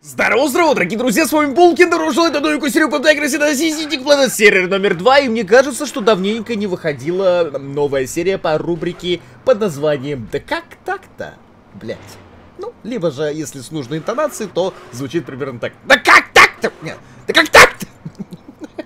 Здорово, здорово, дорогие друзья, с вами Булкин, нарушил это новую серию по красиво Сиситик Планет сервер номер 2, и мне кажется, что давненько не выходила новая серия по рубрике под названием «Да как так-то?» Блять. Ну, либо же, если с нужной интонацией, то звучит примерно так. Да как так-то? Да как так-то?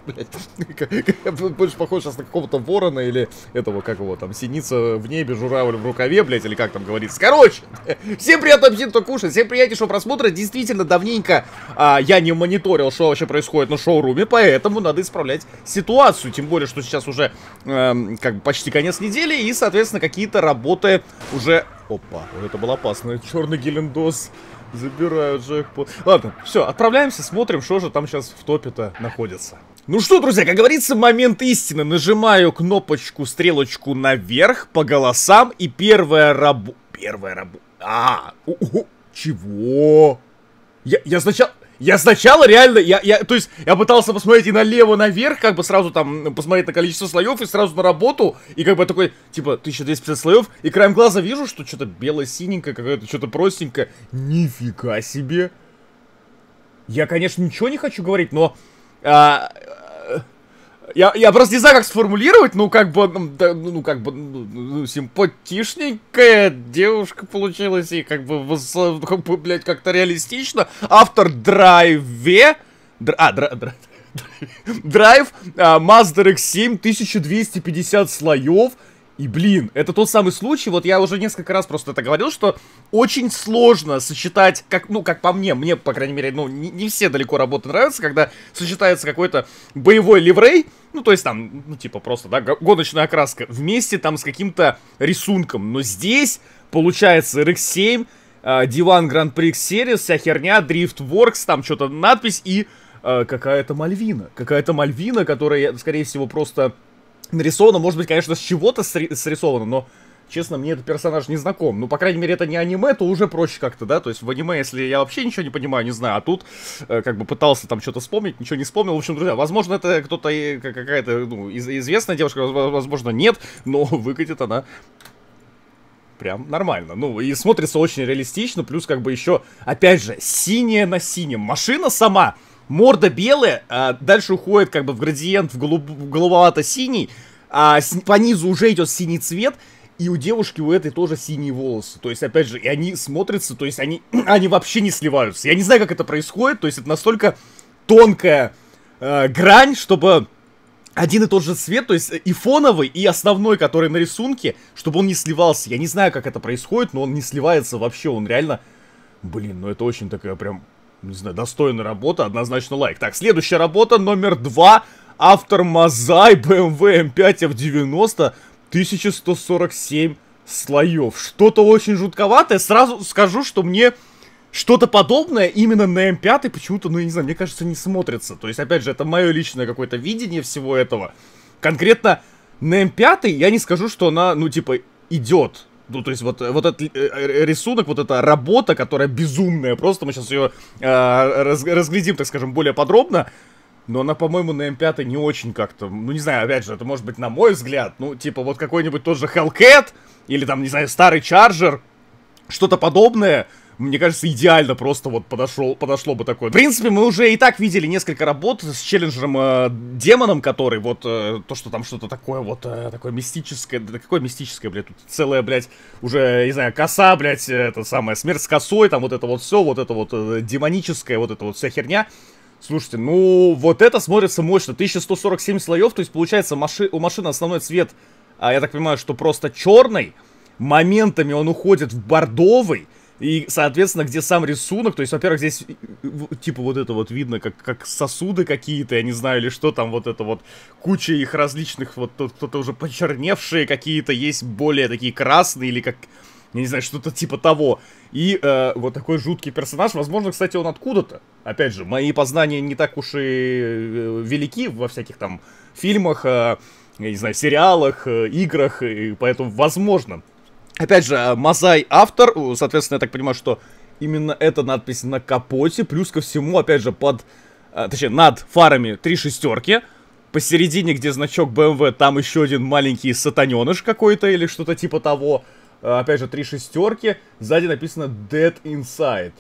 блядь, больше похож сейчас на какого-то ворона или этого, как его там, синица в небе, журавль в рукаве, блядь, или как там говорится. Короче, всем приятного аппетита кушать, всем приятнейшего просмотра. Действительно, давненько а, я не мониторил, что вообще происходит на шоуруме, поэтому надо исправлять ситуацию. Тем более, что сейчас уже э, как бы почти конец недели, и, соответственно, какие-то работы уже... Опа, вот это было опасно. Черный гелендос. Забираю джекпот. Ладно, все, отправляемся, смотрим, что же там сейчас в топе-то находится. Ну что, друзья, как говорится, момент истины. Нажимаю кнопочку, стрелочку наверх по голосам, и первая рабо... Первая рабо... А, у -у чего? Я, я сначала... Я сначала реально, я, я, то есть, я пытался посмотреть и налево, наверх, как бы сразу там посмотреть на количество слоев и сразу на работу, и как бы такой, типа, 1250 слоев, и краем глаза вижу, что что-то бело-синенькое, какое-то что-то простенькое. Нифига себе! Я, конечно, ничего не хочу говорить, но а, я, я просто не знаю, как сформулировать, ну, как бы, ну, ну как бы, ну, ну, симпатичненькая девушка получилась, и как бы, как бы блядь, как-то реалистично. Автор драйве... Др... А, др... др... Драйв, а, Mazda RX-7, 1250 слоев, и, блин, это тот самый случай, вот я уже несколько раз просто это говорил, что очень сложно сочетать, как, ну, как по мне, мне, по крайней мере, ну, не, не все далеко работы нравятся, когда сочетается какой-то боевой ливрей, ну, то есть там, ну, типа просто, да, гоночная окраска, вместе там с каким-то рисунком. Но здесь получается RX-7, а, Диван Гран-при Series, вся херня, Drift Works, там что-то надпись и э, какая-то Мальвина. Какая-то Мальвина, которая, скорее всего, просто нарисовано, может быть, конечно, с чего-то срисовано, но, честно, мне этот персонаж не знаком. Ну, по крайней мере, это не аниме, то уже проще как-то, да? То есть в аниме, если я вообще ничего не понимаю, не знаю, а тут э, как бы пытался там что-то вспомнить, ничего не вспомнил. В общем, друзья, возможно, это кто-то, э, какая-то ну, из известная девушка, возможно, нет, но выкатит она прям нормально. Ну, и смотрится очень реалистично, плюс как бы еще, опять же, синяя на синем. Машина сама Морда белая, а дальше уходит как бы в градиент в, голуб, в голубовато-синий, а с, по низу уже идет синий цвет, и у девушки у этой тоже синие волосы. То есть, опять же, и они смотрятся, то есть они, они вообще не сливаются. Я не знаю, как это происходит, то есть это настолько тонкая э, грань, чтобы один и тот же цвет, то есть и фоновый, и основной, который на рисунке, чтобы он не сливался. Я не знаю, как это происходит, но он не сливается вообще, он реально... Блин, ну это очень такая прям не знаю, достойная работа, однозначно лайк. Так, следующая работа номер два. Автор Мазай BMW M5 F90 1147 слоев. Что-то очень жутковатое. Сразу скажу, что мне что-то подобное именно на М5 почему-то, ну, я не знаю, мне кажется, не смотрится. То есть, опять же, это мое личное какое-то видение всего этого. Конкретно на М5 я не скажу, что она, ну, типа, идет. Ну, то есть вот, э, вот этот э, э, рисунок, вот эта работа, которая безумная, просто мы сейчас ее э, а, раз, разглядим, так скажем, более подробно. Но она, по-моему, на М5 не очень как-то... Ну, не знаю, опять же, это может быть на мой взгляд. Ну, типа, вот какой-нибудь тот же Hellcat, или там, не знаю, старый Charger, что-то подобное мне кажется, идеально просто вот подошел, подошло бы такое. В принципе, мы уже и так видели несколько работ с челленджером э, демоном, который вот э, то, что там что-то такое вот, э, такое мистическое, да какое мистическое, блядь, тут целая, блядь, уже, не знаю, коса, блядь, э, это самое смерть с косой, там вот это вот все, вот это вот э, демоническое, вот это вот вся херня. Слушайте, ну вот это смотрится мощно. 1147 слоев, то есть получается маши у машины основной цвет, а я так понимаю, что просто черный. Моментами он уходит в бордовый. И, соответственно, где сам рисунок, то есть, во-первых, здесь, типа, вот это вот видно, как, как сосуды какие-то, я не знаю, или что там, вот это вот куча их различных, вот кто-то уже почерневшие какие-то, есть более такие красные, или как, я не знаю, что-то типа того. И э, вот такой жуткий персонаж, возможно, кстати, он откуда-то. Опять же, мои познания не так уж и э, велики во всяких там фильмах, э, я не знаю, сериалах, э, играх, и поэтому, возможно, Опять же, э, Мазай автор, соответственно, я так понимаю, что именно эта надпись на капоте, плюс ко всему, опять же, под, э, точнее, над фарами три шестерки, посередине, где значок BMW, эм там еще один маленький сатаненыш какой-то или что-то типа того, э, опять же, три шестерки, сзади написано Dead Inside.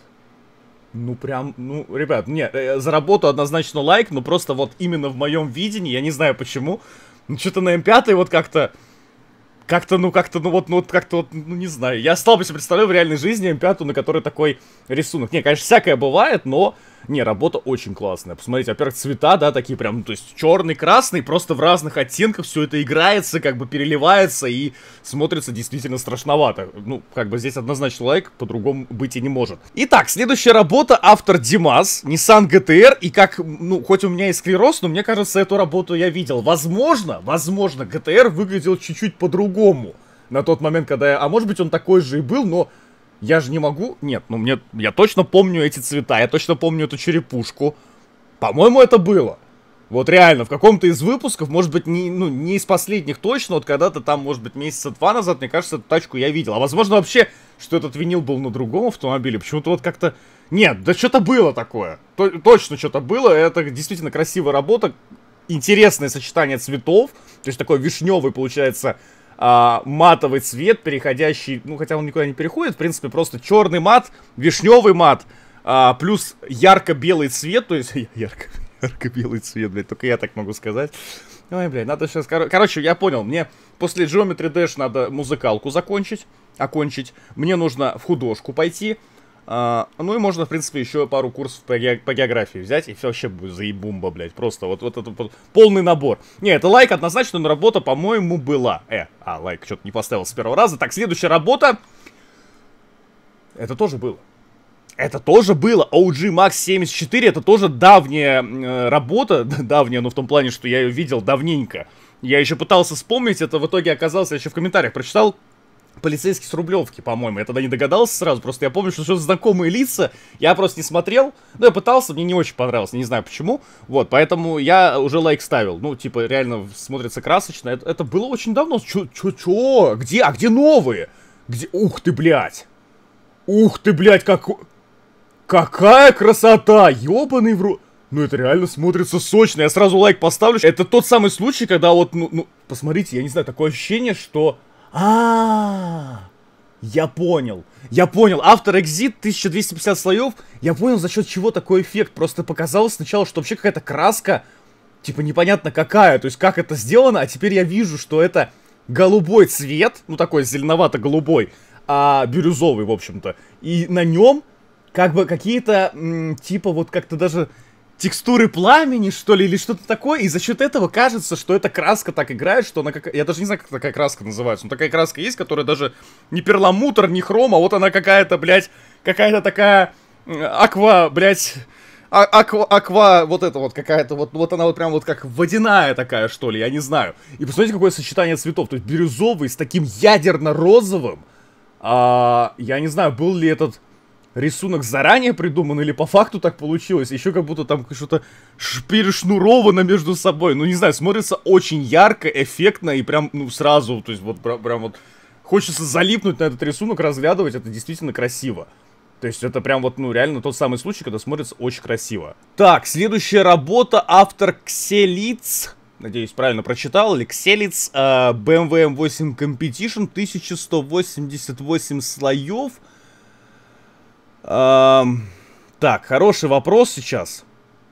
Ну прям, ну, ребят, не, за работу однозначно лайк, но просто вот именно в моем видении, я не знаю почему, ну что-то на М5 эм вот как-то как-то, ну, как-то, ну, вот, ну, вот, как-то, вот, ну, не знаю. Я слабо себе представляю в реальной жизни м на которой такой рисунок. Не, конечно, всякое бывает, но не, работа очень классная. Посмотрите, во-первых, цвета, да, такие прям, ну, то есть черный, красный, просто в разных оттенках все это играется, как бы переливается и смотрится действительно страшновато. Ну, как бы здесь однозначно лайк, по-другому быть и не может. Итак, следующая работа, автор Димас, Nissan GTR, и как, ну, хоть у меня и склероз, но мне кажется, эту работу я видел. Возможно, возможно, GTR выглядел чуть-чуть по-другому на тот момент, когда я... А может быть, он такой же и был, но я же не могу... Нет, ну мне... Я точно помню эти цвета, я точно помню эту черепушку. По-моему, это было. Вот реально, в каком-то из выпусков, может быть, не, ну, не из последних точно, вот когда-то там, может быть, месяца два назад, мне кажется, эту тачку я видел. А возможно вообще, что этот винил был на другом автомобиле, почему-то вот как-то... Нет, да что-то было такое. То точно что-то было, это действительно красивая работа, интересное сочетание цветов, то есть такой вишневый, получается, а, матовый цвет, переходящий, ну хотя он никуда не переходит, в принципе просто черный мат, вишневый мат, а, плюс ярко-белый цвет, то есть ярко, ярко-белый цвет, блядь, только я так могу сказать. Ой, блядь, надо сейчас, кор... короче, я понял, мне после Geometry Dash надо музыкалку закончить, окончить, мне нужно в художку пойти, а, ну и можно, в принципе, еще пару курсов по, ге- по географии взять, и все вообще заебумба, блядь. Просто вот, вот этот вот, полный набор. Не, это лайк однозначно, но работа, по-моему, была. Э, а, лайк что-то не поставил с первого раза. Так, следующая работа. Это тоже было. Это тоже было. OG Max 74, это тоже давняя э, работа. давняя, но в том плане, что я ее видел давненько. Я еще пытался вспомнить, это в итоге оказалось, я еще в комментариях прочитал, полицейский с Рублевки, по-моему. Я тогда не догадался сразу, просто я помню, что что знакомые лица, я просто не смотрел, но я пытался, мне не очень понравилось, не знаю почему, вот, поэтому я уже лайк ставил, ну, типа, реально смотрится красочно, это, это было очень давно, чё, чё, чё, где, а где новые? Где, ух ты, блядь, ух ты, блядь, как, какая красота, ёбаный вру! Ну это реально смотрится сочно, я сразу лайк поставлю. Это тот самый случай, когда вот, ну, ну, посмотрите, я не знаю, такое ощущение, что а, Я понял. Я понял. Автор Exit 1250 слоев. Я понял, за счет чего такой эффект. Просто показалось сначала, что вообще какая-то краска, типа непонятно какая. То есть как это сделано, а теперь я вижу, что это голубой цвет. Ну такой зеленовато-голубой. А бирюзовый, в общем-то. И на нем как бы какие-то, типа вот как-то даже текстуры пламени, что ли, или что-то такое, и за счет этого кажется, что эта краска так играет, что она как... Я даже не знаю, как такая краска называется, но такая краска есть, которая даже не перламутр, не хром, а вот она какая-то, блядь, какая-то такая аква, блядь... А аква, аква, вот это вот какая-то, вот, вот она вот прям вот как водяная такая, что ли, я не знаю. И посмотрите, какое сочетание цветов, то есть бирюзовый с таким ядерно-розовым. А, я не знаю, был ли этот рисунок заранее придуман или по факту так получилось. Еще как будто там что-то перешнуровано между собой. Ну, не знаю, смотрится очень ярко, эффектно и прям, ну, сразу, то есть вот прям вот хочется залипнуть на этот рисунок, разглядывать, это действительно красиво. То есть это прям вот, ну, реально тот самый случай, когда смотрится очень красиво. Так, следующая работа, автор Кселиц надеюсь, правильно прочитал, или Кселец, uh, э, BMW M8 Competition, 1188 слоев, Эм, так, хороший вопрос сейчас.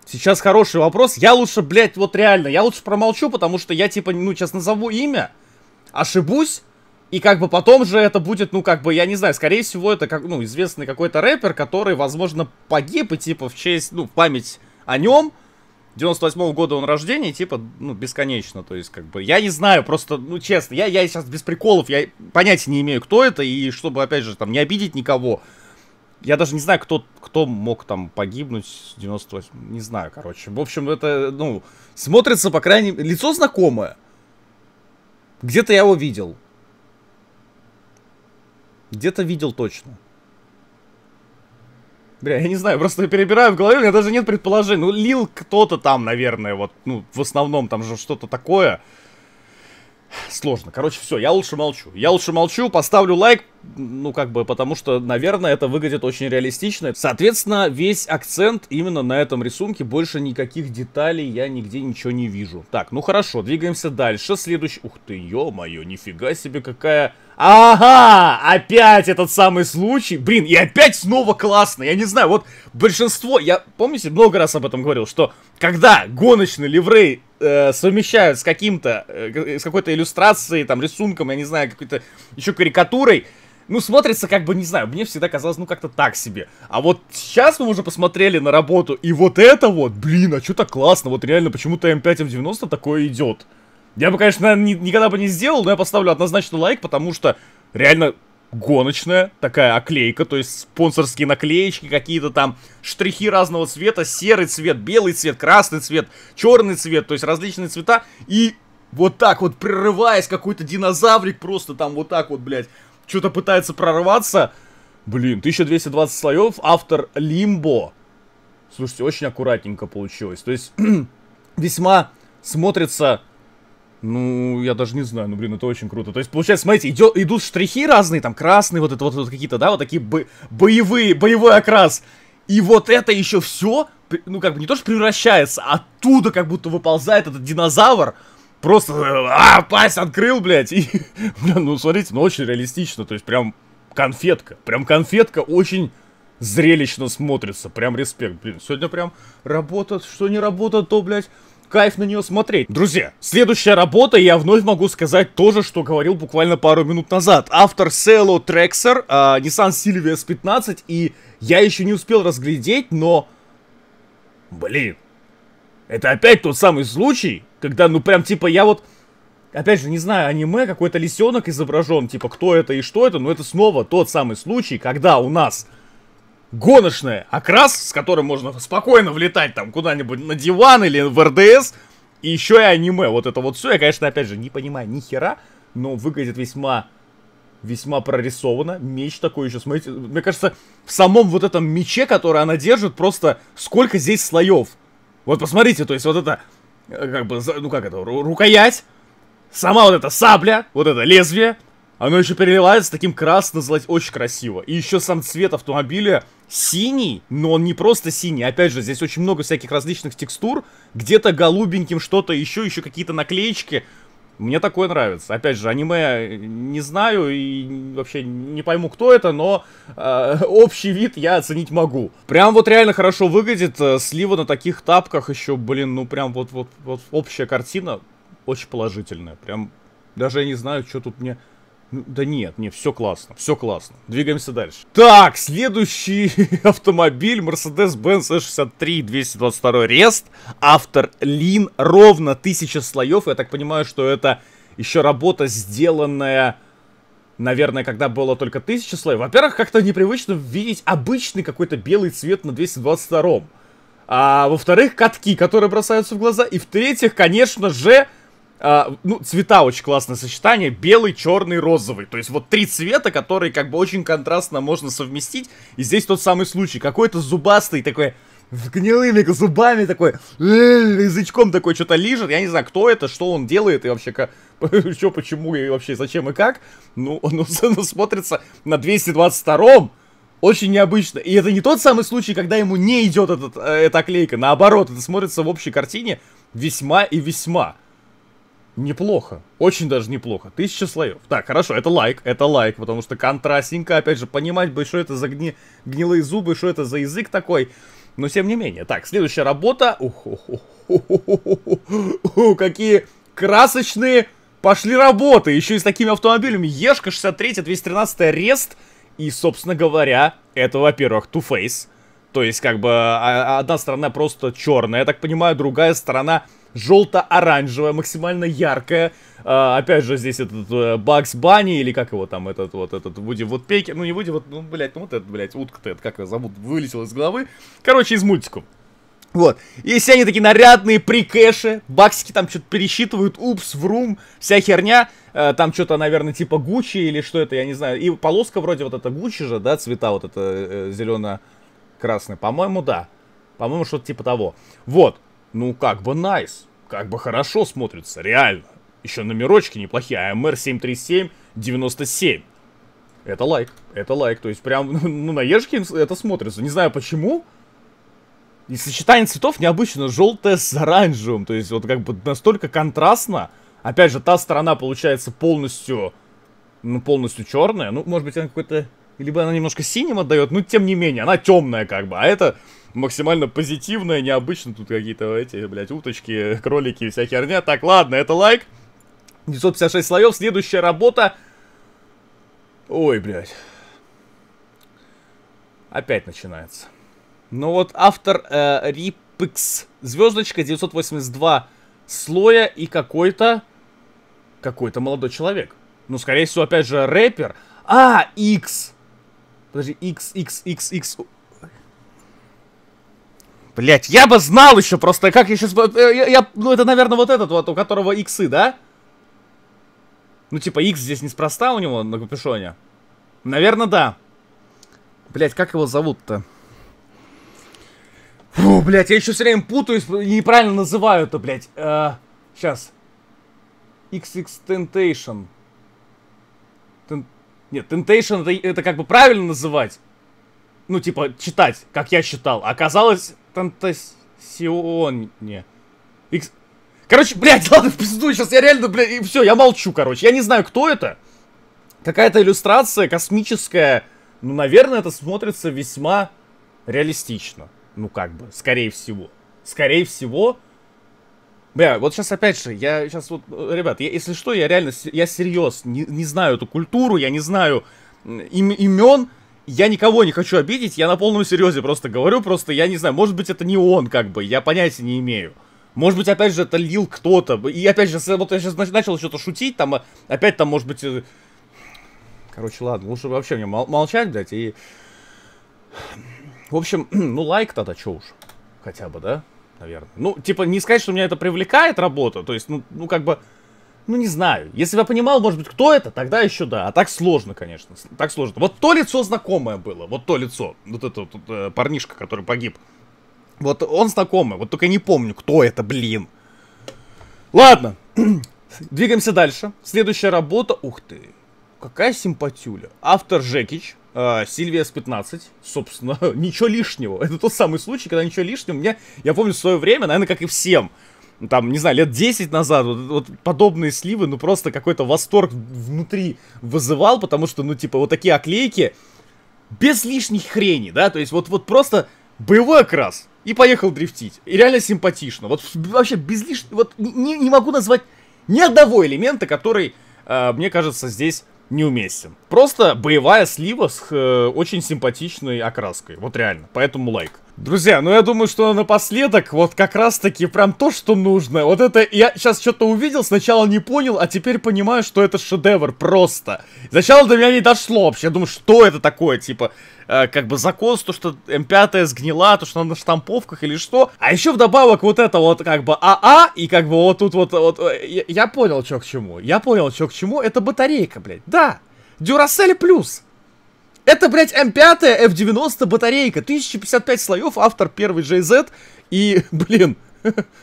Сейчас хороший вопрос. Я лучше, блядь, вот реально, я лучше промолчу, потому что я, типа, ну, сейчас назову имя, ошибусь, и как бы потом же это будет, ну, как бы, я не знаю, скорее всего, это, как, ну, известный какой-то рэпер, который, возможно, погиб, и, типа, в честь, ну, память о нем, 98-го года он рождения, типа, ну, бесконечно, то есть, как бы, я не знаю, просто, ну, честно, я, я сейчас без приколов, я понятия не имею, кто это, и чтобы, опять же, там, не обидеть никого, я даже не знаю, кто, кто мог там погибнуть с 98... Не знаю, короче. В общем, это, ну, смотрится, по крайней мере... Лицо знакомое. Где-то я его видел. Где-то видел точно. Бля, я не знаю, просто перебираю в голове, у меня даже нет предположений. Ну, лил кто-то там, наверное, вот, ну, в основном там же что-то такое. Сложно. Короче, все, я лучше молчу. Я лучше молчу, поставлю лайк, ну, как бы, потому что, наверное, это выглядит очень реалистично. Соответственно, весь акцент именно на этом рисунке, больше никаких деталей я нигде ничего не вижу. Так, ну хорошо, двигаемся дальше. Следующий... Ух ты, ё-моё, нифига себе, какая... Ага, опять этот самый случай. Блин, и опять снова классно. Я не знаю, вот большинство, я, помните, много раз об этом говорил, что когда гоночный ливрей э, совмещают с каким-то, э, с какой-то иллюстрацией, там, рисунком, я не знаю, какой-то еще карикатурой, ну, смотрится как бы, не знаю, мне всегда казалось, ну, как-то так себе. А вот сейчас мы уже посмотрели на работу, и вот это вот, блин, а что то классно, вот реально почему-то М5, М90 такое идет. Я бы, конечно, наверное, ни, никогда бы не сделал, но я поставлю однозначно лайк, потому что реально гоночная такая оклейка, то есть спонсорские наклеечки какие-то там, штрихи разного цвета, серый цвет, белый цвет, красный цвет, черный цвет, то есть различные цвета, и вот так вот прерываясь, какой-то динозаврик просто там вот так вот, блядь, что-то пытается прорваться. Блин, 1220 слоев, автор Лимбо. Слушайте, очень аккуратненько получилось. То есть, весьма смотрится... Ну, я даже не знаю, ну, блин, это очень круто. То есть, получается, смотрите, идё, идут штрихи разные, там, красные, вот это вот, вот какие-то, да, вот такие бо боевые, боевой окрас. И вот это еще все, ну, как бы не то, что превращается, оттуда как будто выползает этот динозавр просто а, пасть открыл, блядь. И, блин, ну смотрите, ну очень реалистично. То есть прям конфетка. Прям конфетка очень зрелищно смотрится. Прям респект. Блин, сегодня прям работа, что не работа, то, блядь, кайф на нее смотреть. Друзья, следующая работа, я вновь могу сказать то же, что говорил буквально пару минут назад. Автор Cello Trexer, э, а, Nissan Silvia S15, и я еще не успел разглядеть, но... Блин, это опять тот самый случай, когда, ну прям типа я вот... Опять же, не знаю, аниме, какой-то лисенок изображен, типа кто это и что это, но это снова тот самый случай, когда у нас гоночная окрас, с которым можно спокойно влетать там куда-нибудь на диван или в РДС, и еще и аниме. Вот это вот все, я, конечно, опять же, не понимаю ни хера, но выглядит весьма весьма прорисовано. Меч такой еще, смотрите. Мне кажется, в самом вот этом мече, который она держит, просто сколько здесь слоев. Вот посмотрите, то есть вот это, э, как бы, ну как это, рукоять, сама вот эта сабля, вот это лезвие, оно еще переливается таким красно-золотым, очень красиво. И еще сам цвет автомобиля синий, но он не просто синий. Опять же, здесь очень много всяких различных текстур, где-то голубеньким что-то еще, еще какие-то наклеечки. Мне такое нравится. Опять же, аниме не знаю и вообще не пойму, кто это, но э, общий вид я оценить могу. Прям вот реально хорошо выглядит. Э, слива на таких тапках еще, блин, ну прям вот, вот, вот общая картина очень положительная. Прям даже я не знаю, что тут мне ну, да нет, не, все классно, все классно. Двигаемся дальше. Так, следующий автомобиль Mercedes-Benz E63 222 Rest. Автор Лин, ровно 1000 слоев. Я так понимаю, что это еще работа, сделанная, наверное, когда было только 1000 слоев. Во-первых, как-то непривычно видеть обычный какой-то белый цвет на 222 -м. А во-вторых, катки, которые бросаются в глаза. И в-третьих, конечно же, а, ну, цвета очень классное сочетание, белый, черный, розовый. То есть вот три цвета, которые как бы очень контрастно можно совместить. И здесь тот самый случай. Какой-то зубастый такой, с гнилыми зубами такой, э, язычком такой что-то лижет. Я не знаю, кто это, что он делает и вообще как... Что, почему и вообще зачем и как. Ну, он, ну, он ну, смотрится на 222-м. Очень необычно. И это не тот самый случай, когда ему не идет этот, э, эта клейка, Наоборот, это смотрится в общей картине весьма и весьма. Неплохо. Очень даже неплохо. Тысяча слоев. Так, хорошо, это лайк, это лайк, потому что контрастненько, опять же, понимать бы, что это за гни... гнилые зубы, что это за язык такой. Но тем не менее. Так, следующая работа. Ух, какие красочные пошли работы. Еще и с такими автомобилями. Ешка 63, 213 Рест. И, собственно говоря, это, во-первых, Two-Face. То есть, как бы, а, а, одна сторона просто черная, я так понимаю, другая сторона желто-оранжевая, максимально яркая. А, опять же, здесь этот Бакс э, Банни, или как его там, этот вот, этот Вуди вот Пейки, ну не Вуди, вот, ну, блядь, ну вот этот, блядь, утка-то, это, как его зовут, вылетел из головы. Короче, из мультиков. Вот. И все они такие нарядные, прикэши, баксики там что-то пересчитывают, упс, врум, вся херня. Э, там что-то, наверное, типа Гуччи или что это, я не знаю. И полоска вроде вот это Гуччи же, да, цвета вот это э, э зелено-красный. По-моему, да. По-моему, что-то типа того. Вот ну как бы nice, как бы хорошо смотрится, реально. Еще номерочки неплохие, АМР 737-97. Это лайк, это лайк, то есть прям, ну на ежике это смотрится, не знаю почему. И сочетание цветов необычно желтое с оранжевым, то есть вот как бы настолько контрастно. Опять же, та сторона получается полностью, ну полностью черная, ну может быть она какой-то... Либо она немножко синим отдает, но тем не менее, она темная как бы, а это максимально позитивное, необычно. Тут какие-то эти, блядь, уточки, кролики и вся херня. Так, ладно, это лайк. 956 слоев. Следующая работа. Ой, блядь. Опять начинается. Ну вот автор э, Рипекс. Звездочка 982 слоя и какой-то... Какой-то молодой человек. Ну, скорее всего, опять же, рэпер. А, X. Подожди, X, X, X, X. Блять, я бы знал еще просто, как я сейчас... Э, я, я, ну, это, наверное, вот этот вот, у которого иксы, да? Ну, типа, икс здесь неспроста у него на капюшоне. Наверное, да. Блять, как его зовут-то? Фу, блять, я еще все время путаюсь, неправильно называю это, блять. Э, сейчас. XX Temptation. Тен... Нет, Temptation это, это как бы правильно называть. Ну, типа, читать, как я считал. Оказалось, Тантасионе. Икс... Короче, блядь, ладно, в пизду, сейчас я реально, блядь, и все, я молчу, короче. Я не знаю, кто это. Какая-то иллюстрация космическая. Ну, наверное, это смотрится весьма реалистично. Ну, как бы, скорее всего. Скорее всего, Бля, вот сейчас опять же, я сейчас вот, э, ребят, я, если что, я реально, я серьез, не, не знаю эту культуру, я не знаю им, имен, я никого не хочу обидеть, я на полном серьезе просто говорю, просто я не знаю, может быть это не он, как бы, я понятия не имею. Может быть, опять же, это лил кто-то. И опять же, вот я сейчас начал что-то шутить, там, а, опять там, может быть... Э, короче, ладно, лучше вообще мне молчать, блядь, и... В общем, ну лайк тогда, чё уж. Хотя бы, да? Наверное. Ну, типа, не сказать, что меня это привлекает работа, то есть, ну, ну как бы ну не знаю. Если бы я понимал, может быть, кто это, тогда еще да. А так сложно, конечно. Так сложно. Вот то лицо знакомое было. Вот то лицо. Вот этот вот, э, парнишка, который погиб. Вот он знакомый. Вот только не помню, кто это, блин. Ладно. Двигаемся дальше. Следующая работа. Ух ты. Какая симпатюля. Автор Жекич. Э, Сильвия с 15. Собственно, ничего лишнего. Это тот самый случай, когда ничего лишнего. Мне, я помню, в свое время, наверное, как и всем там, не знаю, лет 10 назад, вот, вот подобные сливы, ну просто какой-то восторг внутри вызывал, потому что, ну, типа, вот такие оклейки без лишней хрени, да, то есть вот, вот просто боевой окрас и поехал дрифтить. И реально симпатично. Вот вообще без лишнего, вот не, не могу назвать ни одного элемента, который, э, мне кажется, здесь неуместен. Просто боевая слива с э, очень симпатичной окраской. Вот реально. Поэтому лайк. Like. Друзья, ну я думаю, что напоследок вот как раз-таки прям то, что нужно. Вот это я сейчас что-то увидел, сначала не понял, а теперь понимаю, что это шедевр просто. Сначала до меня не дошло вообще. Я думаю, что это такое, типа, э, как бы закон, то, что М5 сгнила, то, что она на штамповках или что. А еще вдобавок вот это вот как бы АА а и как бы вот тут вот... вот э, я, я понял, что к чему. Я понял, что к чему. Это батарейка, блядь. Да, Дюрасель плюс. Это, блядь, М5 F90 батарейка. 1055 слоев, автор первый JZ. И, блин,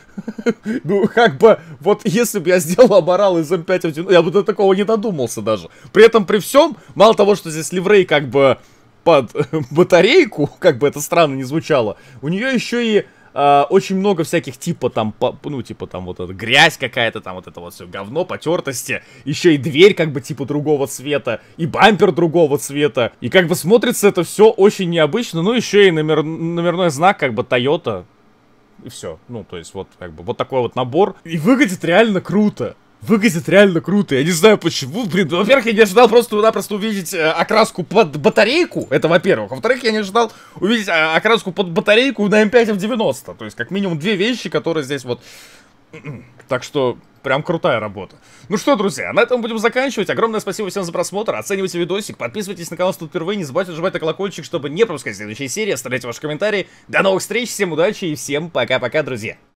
ну, как бы, вот если бы я сделал Аморал из М5 я бы до такого не додумался даже. При этом, при всем, мало того, что здесь ливрей как бы под батарейку, как бы это странно не звучало, у нее еще и э, очень много всяких типа там, по, ну, типа там вот эта грязь какая-то, там вот это вот все говно, потертости. Еще и дверь как бы типа другого цвета, и бампер другого цвета. И как бы смотрится это все очень необычно. Ну, еще и номер, номерной знак как бы Toyota. И все. Ну, то есть вот как бы вот такой вот набор. И выглядит реально круто выглядит реально круто. Я не знаю почему, блин. Во-первых, я не ожидал просто-напросто увидеть э, окраску под батарейку. Это во-первых. Во-вторых, я не ожидал увидеть э, окраску под батарейку на М5 в 90 То есть, как минимум, две вещи, которые здесь вот... М-м. Так что, прям крутая работа. Ну что, друзья, на этом будем заканчивать. Огромное спасибо всем за просмотр. Оценивайте видосик, подписывайтесь на канал, если впервые. Не забывайте нажимать на колокольчик, чтобы не пропускать следующие серии. Оставляйте ваши комментарии. До новых встреч, всем удачи и всем пока-пока, друзья.